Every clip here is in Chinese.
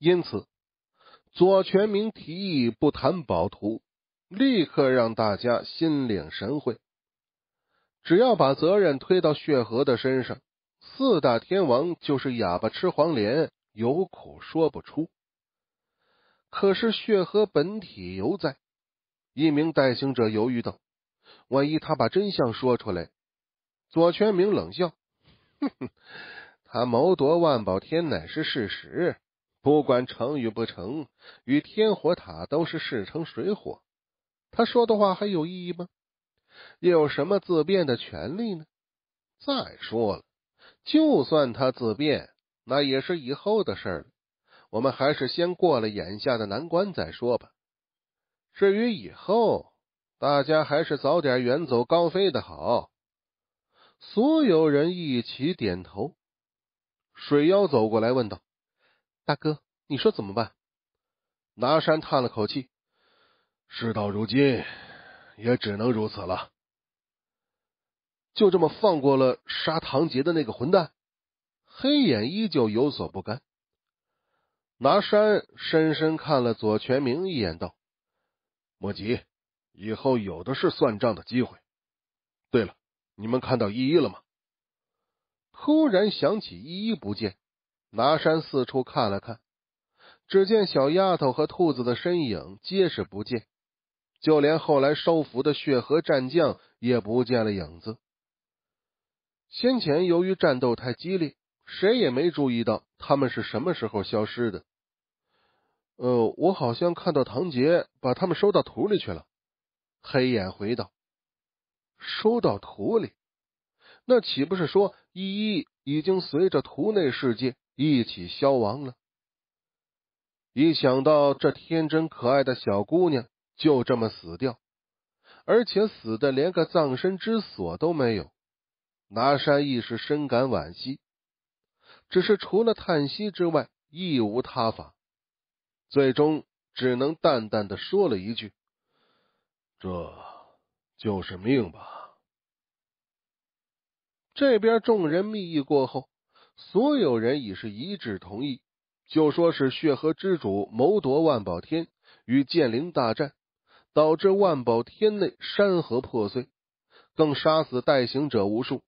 因此，左全明提议不谈宝图，立刻让大家心领神会。只要把责任推到血河的身上，四大天王就是哑巴吃黄连，有苦说不出。可是血河本体犹在，一名代行者犹豫道：“万一他把真相说出来？”左全明冷笑：“ 哼哼，他谋夺万宝天乃是事实。”不管成与不成，与天火塔都是势成水火。他说的话还有意义吗？又有什么自辩的权利呢？再说了，就算他自辩，那也是以后的事了。我们还是先过了眼下的难关再说吧。至于以后，大家还是早点远走高飞的好。所有人一起点头。水妖走过来问道。大哥，你说怎么办？拿山叹了口气，事到如今也只能如此了。就这么放过了杀唐杰的那个混蛋？黑眼依旧有所不甘。拿山深深看了左全明一眼，道：“莫急，以后有的是算账的机会。对了，你们看到依依了吗？”突然想起依依不见。拿山四处看了看，只见小丫头和兔子的身影皆是不见，就连后来收服的血河战将也不见了影子。先前由于战斗太激烈，谁也没注意到他们是什么时候消失的。呃，我好像看到唐杰把他们收到土里去了。黑眼回道：“收到土里，那岂不是说依依已经随着图内世界？”一起消亡了。一想到这天真可爱的小姑娘就这么死掉，而且死的连个葬身之所都没有，拿山一时深感惋惜。只是除了叹息之外，亦无他法，最终只能淡淡的说了一句：“这就是命吧。”这边众人密议过后。所有人已是一致同意，就说是血河之主谋夺万宝天与剑灵大战，导致万宝天内山河破碎，更杀死代行者无数。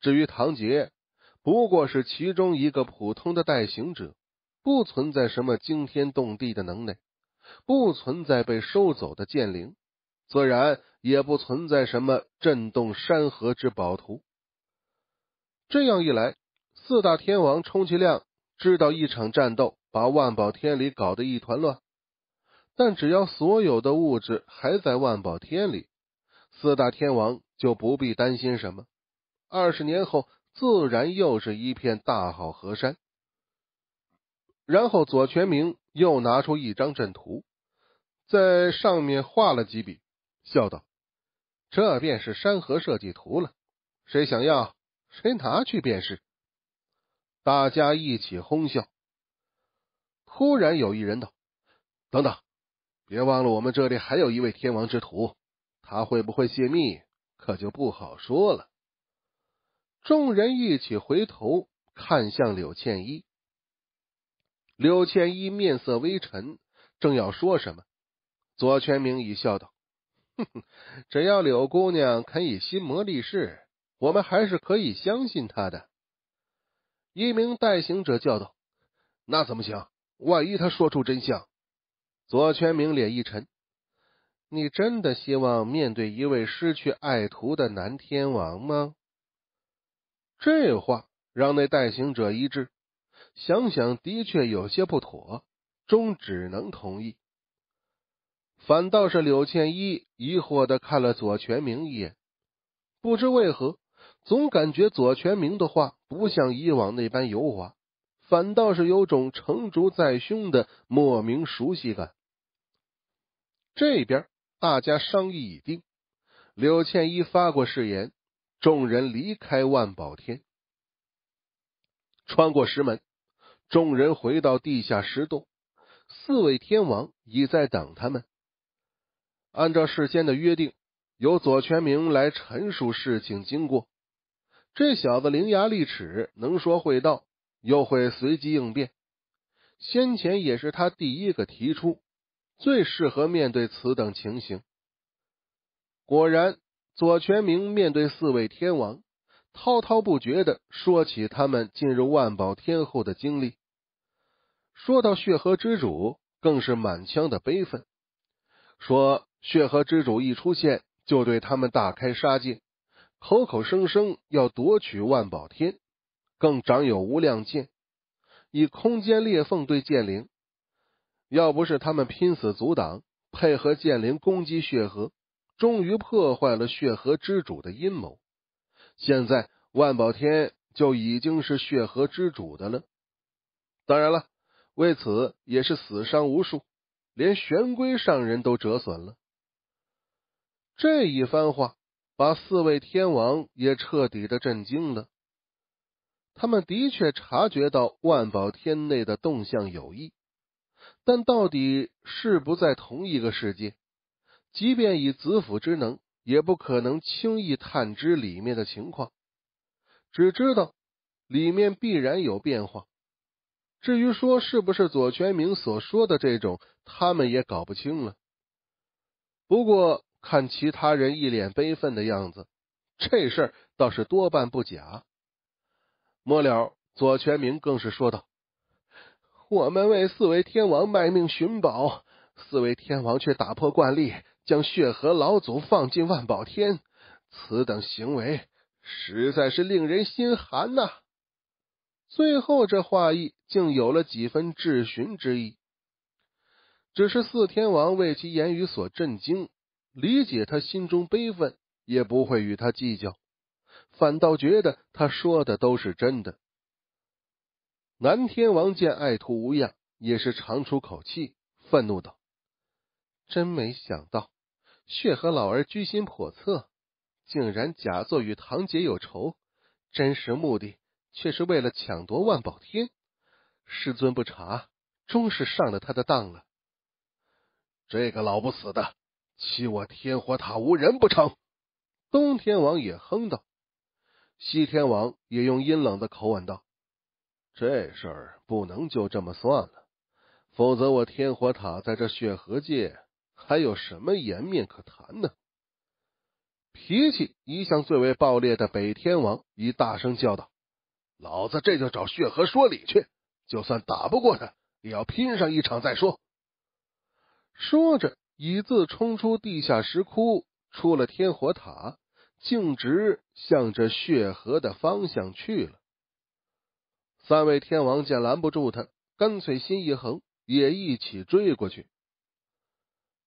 至于唐杰，不过是其中一个普通的代行者，不存在什么惊天动地的能耐，不存在被收走的剑灵，自然也不存在什么震动山河之宝图。这样一来。四大天王充其量知道一场战斗把万宝天里搞得一团乱，但只要所有的物质还在万宝天里，四大天王就不必担心什么。二十年后，自然又是一片大好河山。然后左全明又拿出一张阵图，在上面画了几笔，笑道：“这便是山河设计图了，谁想要，谁拿去便是。”大家一起哄笑。突然，有一人道：“等等，别忘了我们这里还有一位天王之徒，他会不会泄密，可就不好说了。”众人一起回头看向柳倩衣。柳倩衣面色微沉，正要说什么，左全明一笑道：“哼哼，只要柳姑娘肯以心魔立誓，我们还是可以相信她的。”一名代行者叫道：“那怎么行？万一他说出真相？”左全明脸一沉：“你真的希望面对一位失去爱徒的南天王吗？”这话让那代行者一滞，想想的确有些不妥，终只能同意。反倒是柳倩一疑惑的看了左全明一眼，不知为何，总感觉左全明的话。不像以往那般油滑，反倒是有种成竹在胸的莫名熟悉感。这边大家商议已定，柳倩一发过誓言，众人离开万宝天，穿过石门，众人回到地下石洞，四位天王已在等他们。按照事先的约定，由左全明来陈述事情经过。这小子伶牙俐齿，能说会道，又会随机应变。先前也是他第一个提出，最适合面对此等情形。果然，左全明面对四位天王，滔滔不绝的说起他们进入万宝天后的经历。说到血河之主，更是满腔的悲愤，说血河之主一出现，就对他们大开杀戒。口口声声要夺取万宝天，更长有无量剑，以空间裂缝对剑灵。要不是他们拼死阻挡，配合剑灵攻击血河，终于破坏了血河之主的阴谋。现在万宝天就已经是血河之主的了。当然了，为此也是死伤无数，连玄龟上人都折损了。这一番话。把四位天王也彻底的震惊了。他们的确察觉到万宝天内的动向有异，但到底是不在同一个世界，即便以子府之能，也不可能轻易探知里面的情况，只知道里面必然有变化。至于说是不是左全明所说的这种，他们也搞不清了。不过……看其他人一脸悲愤的样子，这事倒是多半不假。末了，左全明更是说道：“我们为四位天王卖命寻宝，四位天王却打破惯例，将血河老祖放进万宝天，此等行为实在是令人心寒呐！”最后，这话意竟有了几分质询之意。只是四天王为其言语所震惊。理解他心中悲愤，也不会与他计较，反倒觉得他说的都是真的。南天王见爱徒无恙，也是长出口气，愤怒道：“真没想到，血河老儿居心叵测，竟然假作与堂姐有仇，真实目的却是为了抢夺万宝天。师尊不查，终是上了他的当了。这个老不死的！”欺我天火塔无人不成？东天王也哼道：“西天王也用阴冷的口吻道：‘这事儿不能就这么算了，否则我天火塔在这血河界还有什么颜面可谈呢？’脾气一向最为暴烈的北天王一大声叫道：‘老子这就找血河说理去！就算打不过他，也要拼上一场再说。’说着。”以自冲出地下石窟，出了天火塔，径直向着血河的方向去了。三位天王见拦不住他，干脆心一横，也一起追过去。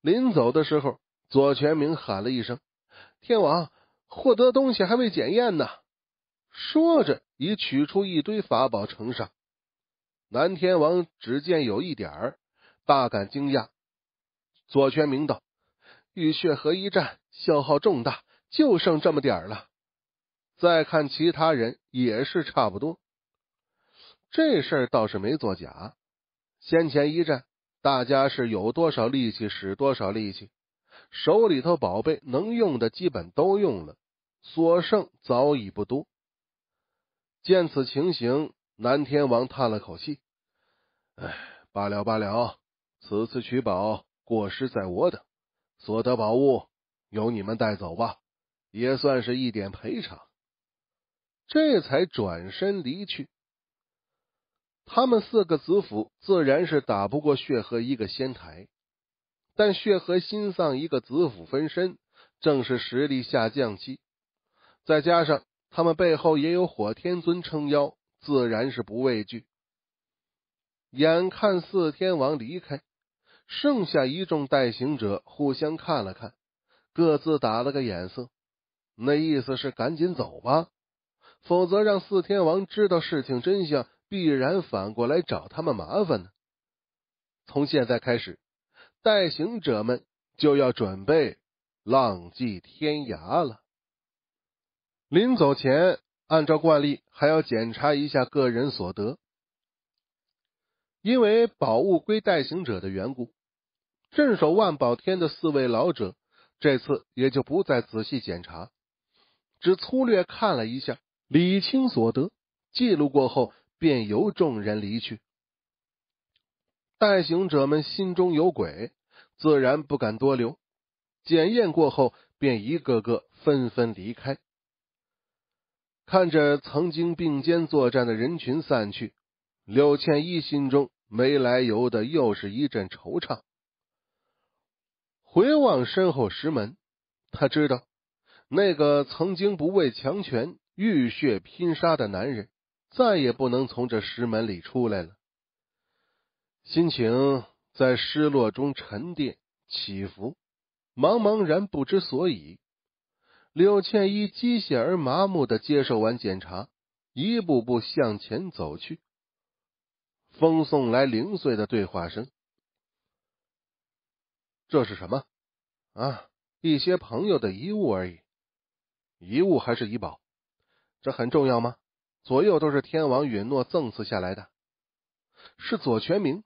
临走的时候，左全明喊了一声：“天王，获得东西还未检验呢。”说着，已取出一堆法宝呈上。南天王只见有一点儿，大感惊讶。左权明道，浴血河一战消耗重大，就剩这么点儿了。再看其他人也是差不多。这事儿倒是没作假。先前一战，大家是有多少力气使多少力气，手里头宝贝能用的，基本都用了，所剩早已不多。见此情形，南天王叹了口气：“哎，罢了罢了，此次取宝。”过失在我等，所得宝物由你们带走吧，也算是一点赔偿。这才转身离去。他们四个子府自然是打不过血河一个仙台，但血河新丧一个子府分身，正是实力下降期，再加上他们背后也有火天尊撑腰，自然是不畏惧。眼看四天王离开。剩下一众代行者互相看了看，各自打了个眼色，那意思是赶紧走吧，否则让四天王知道事情真相，必然反过来找他们麻烦呢。从现在开始，代行者们就要准备浪迹天涯了。临走前，按照惯例，还要检查一下个人所得，因为宝物归代行者的缘故。镇守万宝天的四位老者，这次也就不再仔细检查，只粗略看了一下，理清所得记录过后，便由众人离去。代行者们心中有鬼，自然不敢多留。检验过后，便一个个纷纷离开。看着曾经并肩作战的人群散去，柳倩一心中没来由的又是一阵惆怅。回望身后石门，他知道那个曾经不畏强权、浴血拼杀的男人，再也不能从这石门里出来了。心情在失落中沉淀、起伏，茫茫然不知所以。柳倩依机械而麻木的接受完检查，一步步向前走去。风送来零碎的对话声。这是什么？啊，一些朋友的遗物而已。遗物还是遗宝？这很重要吗？左右都是天王允诺赠赐下来的。是左全明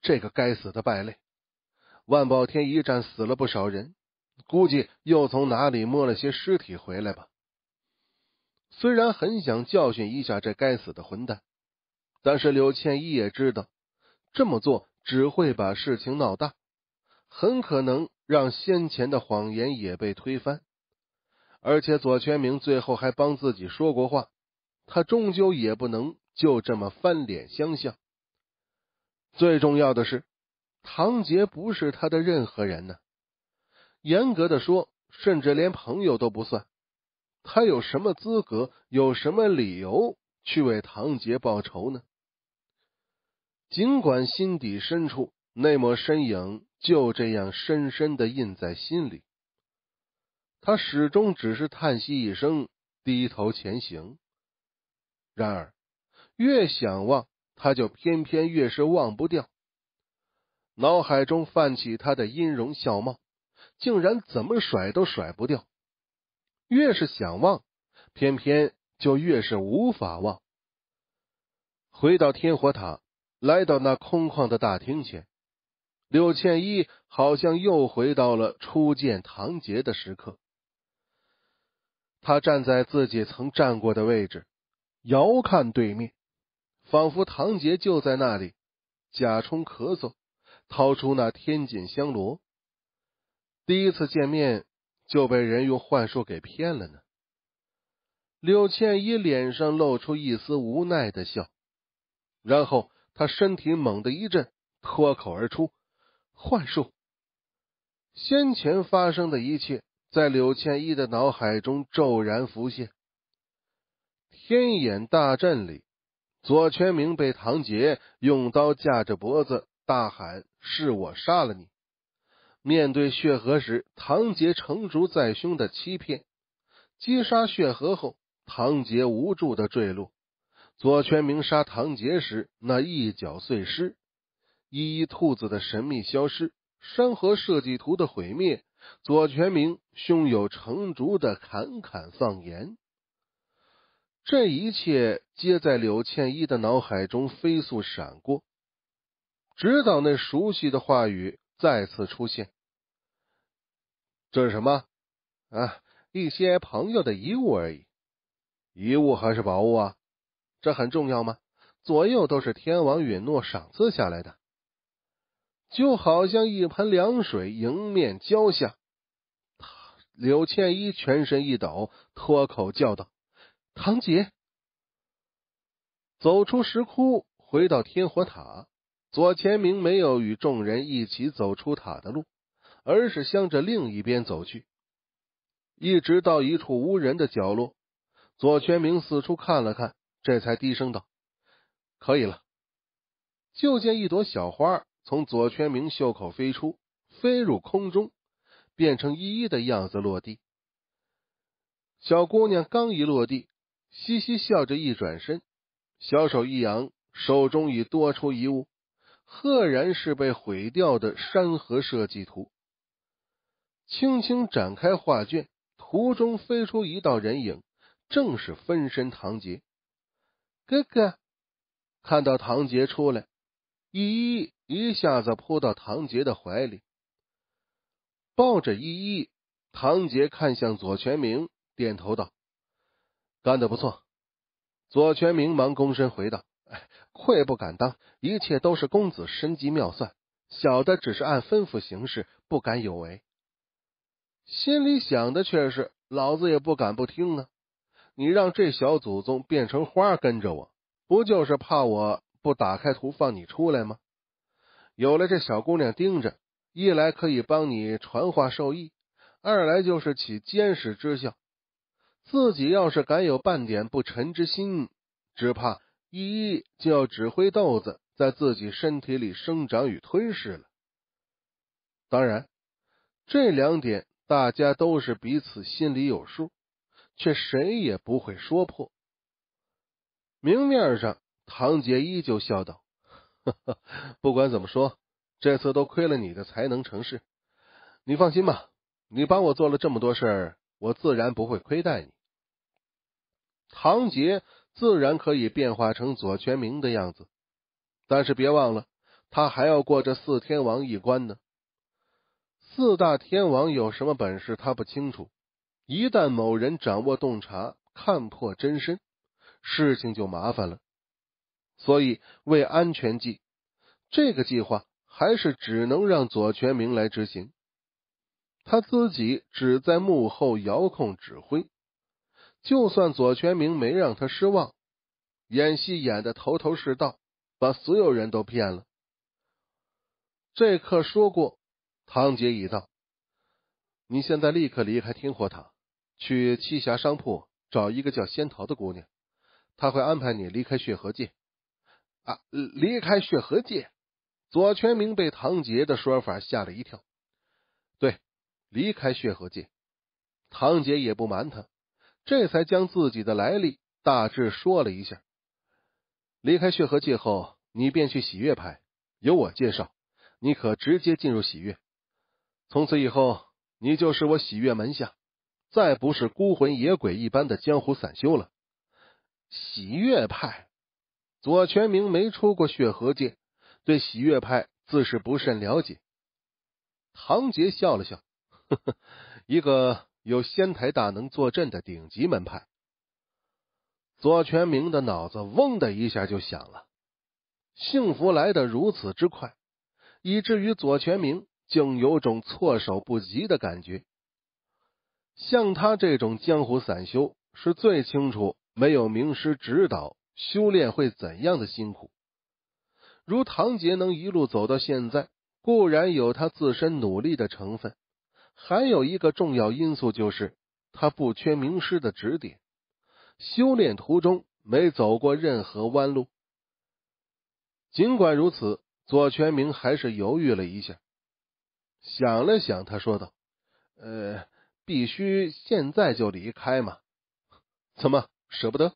这个该死的败类。万宝天一战死了不少人，估计又从哪里摸了些尸体回来吧。虽然很想教训一下这该死的混蛋，但是柳倩一也知道这么做只会把事情闹大。很可能让先前的谎言也被推翻，而且左全明最后还帮自己说过话，他终究也不能就这么翻脸相向。最重要的是，唐杰不是他的任何人呢，严格的说，甚至连朋友都不算。他有什么资格，有什么理由去为唐杰报仇呢？尽管心底深处。那抹身影就这样深深的印在心里，他始终只是叹息一声，低头前行。然而，越想忘，他就偏偏越是忘不掉，脑海中泛起他的音容笑貌，竟然怎么甩都甩不掉。越是想忘，偏偏就越是无法忘。回到天火塔，来到那空旷的大厅前。柳倩依好像又回到了初见唐杰的时刻，他站在自己曾站过的位置，遥看对面，仿佛唐杰就在那里。贾充咳嗽，掏出那天锦香炉。第一次见面就被人用幻术给骗了呢？柳倩依脸上露出一丝无奈的笑，然后他身体猛地一震，脱口而出。幻术。先前发生的一切在柳倩一的脑海中骤然浮现。天眼大阵里，左全明被唐杰用刀架着脖子，大喊：“是我杀了你！”面对血河时，唐杰成竹在胸的欺骗；击杀血河后，唐杰无助的坠落。左全明杀唐杰时，那一脚碎尸。依依兔子的神秘消失，山河设计图的毁灭，左全明胸有成竹的侃侃放言，这一切皆在柳倩依的脑海中飞速闪过，直到那熟悉的话语再次出现：“这是什么？啊，一些朋友的遗物而已，遗物还是宝物啊？这很重要吗？左右都是天王允诺赏赐下来的。”就好像一盆凉水迎面浇下，柳倩衣全身一抖，脱口叫道：“唐杰！”走出石窟，回到天火塔，左前明没有与众人一起走出塔的路，而是向着另一边走去，一直到一处无人的角落，左全明四处看了看，这才低声道：“可以了。”就见一朵小花。从左全明袖口飞出，飞入空中，变成依依的样子落地。小姑娘刚一落地，嘻嘻笑着一转身，小手一扬，手中已多出一物，赫然是被毁掉的山河设计图。轻轻展开画卷，图中飞出一道人影，正是分身唐杰。哥哥看到唐杰出来，依依。一下子扑到唐杰的怀里，抱着依依，唐杰看向左全明，点头道：“干得不错。”左全明忙躬身回道：“愧不敢当，一切都是公子神机妙算，小的只是按吩咐行事，不敢有违。”心里想的却是：“老子也不敢不听啊！你让这小祖宗变成花跟着我，不就是怕我不打开图放你出来吗？”有了这小姑娘盯着，一来可以帮你传话授意，二来就是起监视之效。自己要是敢有半点不臣之心，只怕一一就要指挥豆子在自己身体里生长与吞噬了。当然，这两点大家都是彼此心里有数，却谁也不会说破。明面上，唐杰依旧笑道。哈哈，不管怎么说，这次都亏了你的才能成事。你放心吧，你帮我做了这么多事儿，我自然不会亏待你。唐杰自然可以变化成左全明的样子，但是别忘了，他还要过这四天王一关呢。四大天王有什么本事，他不清楚。一旦某人掌握洞察，看破真身，事情就麻烦了。所以，为安全计，这个计划还是只能让左全明来执行。他自己只在幕后遥控指挥。就算左全明没让他失望，演戏演的头头是道，把所有人都骗了。这课说过，唐杰已到，你现在立刻离开天火塔，去栖霞商铺找一个叫仙桃的姑娘，她会安排你离开血河界。啊！离开血河界，左全明被唐杰的说法吓了一跳。对，离开血河界，唐杰也不瞒他，这才将自己的来历大致说了一下。离开血河界后，你便去喜悦派，由我介绍，你可直接进入喜悦。从此以后，你就是我喜悦门下，再不是孤魂野鬼一般的江湖散修了。喜悦派。左全明没出过血河界，对喜悦派自是不甚了解。唐杰笑了笑，呵呵，一个有仙台大能坐镇的顶级门派。左全明的脑子嗡的一下就响了，幸福来得如此之快，以至于左全明竟有种措手不及的感觉。像他这种江湖散修，是最清楚没有名师指导。修炼会怎样的辛苦？如唐杰能一路走到现在，固然有他自身努力的成分，还有一个重要因素就是他不缺名师的指点，修炼途中没走过任何弯路。尽管如此，左全明还是犹豫了一下，想了想，他说道：“呃，必须现在就离开嘛？怎么舍不得？”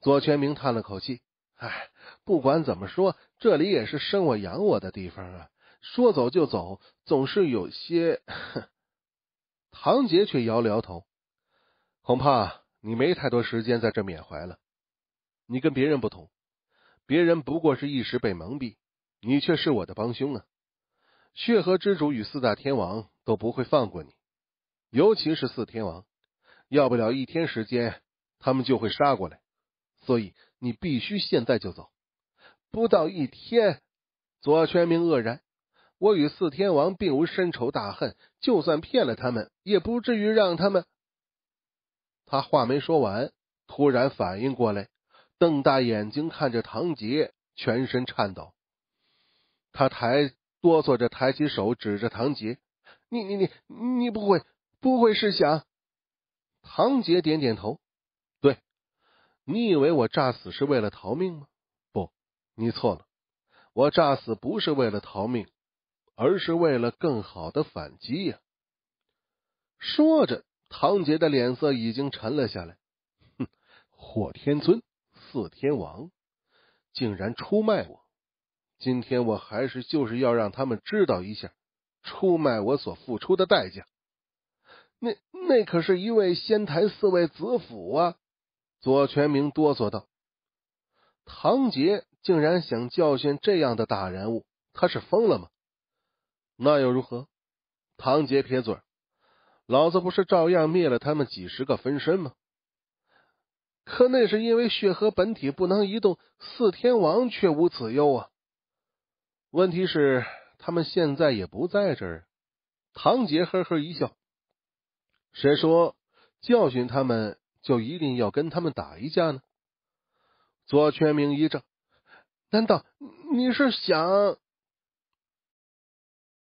左全明叹了口气：“唉，不管怎么说，这里也是生我养我的地方啊。说走就走，总是有些……”唐 杰却摇了摇头：“恐怕你没太多时间在这缅怀了。你跟别人不同，别人不过是一时被蒙蔽，你却是我的帮凶啊！血河之主与四大天王都不会放过你，尤其是四天王，要不了一天时间，他们就会杀过来。”所以你必须现在就走。不到一天，左全明愕然。我与四天王并无深仇大恨，就算骗了他们，也不至于让他们。他话没说完，突然反应过来，瞪大眼睛看着唐杰，全身颤抖。他抬哆嗦着抬起手指着唐杰：“你你你，你不会不会是想？”唐杰点点头。你以为我诈死是为了逃命吗？不，你错了，我诈死不是为了逃命，而是为了更好的反击呀。说着，唐杰的脸色已经沉了下来。哼，火天尊、四天王竟然出卖我，今天我还是就是要让他们知道一下出卖我所付出的代价。那那可是一位仙台四位子府啊！左全明哆嗦道：“唐杰竟然想教训这样的大人物，他是疯了吗？那又如何？”唐杰撇嘴：“老子不是照样灭了他们几十个分身吗？可那是因为血河本体不能移动，四天王却无此忧啊。问题是他们现在也不在这儿。”唐杰呵呵一笑：“谁说教训他们？”就一定要跟他们打一架呢？左全明一怔，难道你是想？